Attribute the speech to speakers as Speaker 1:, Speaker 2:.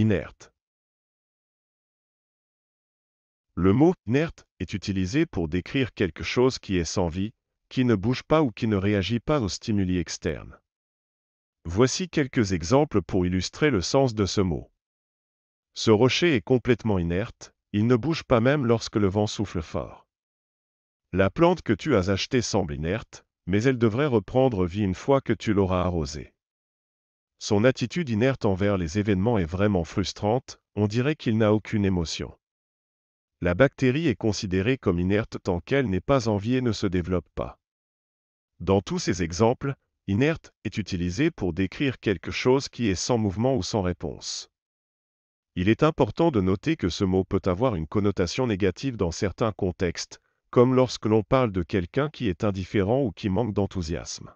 Speaker 1: inerte. Le mot inerte est utilisé pour décrire quelque chose qui est sans vie, qui ne bouge pas ou qui ne réagit pas aux stimuli externes. Voici quelques exemples pour illustrer le sens de ce mot. Ce rocher est complètement inerte, il ne bouge pas même lorsque le vent souffle fort. La plante que tu as achetée semble inerte, mais elle devrait reprendre vie une fois que tu l'auras arrosée. Son attitude inerte envers les événements est vraiment frustrante, on dirait qu'il n'a aucune émotion. La bactérie est considérée comme inerte tant qu'elle n'est pas vie et ne se développe pas. Dans tous ces exemples, inerte est utilisé pour décrire quelque chose qui est sans mouvement ou sans réponse. Il est important de noter que ce mot peut avoir une connotation négative dans certains contextes, comme lorsque l'on parle de quelqu'un qui est indifférent ou qui manque d'enthousiasme.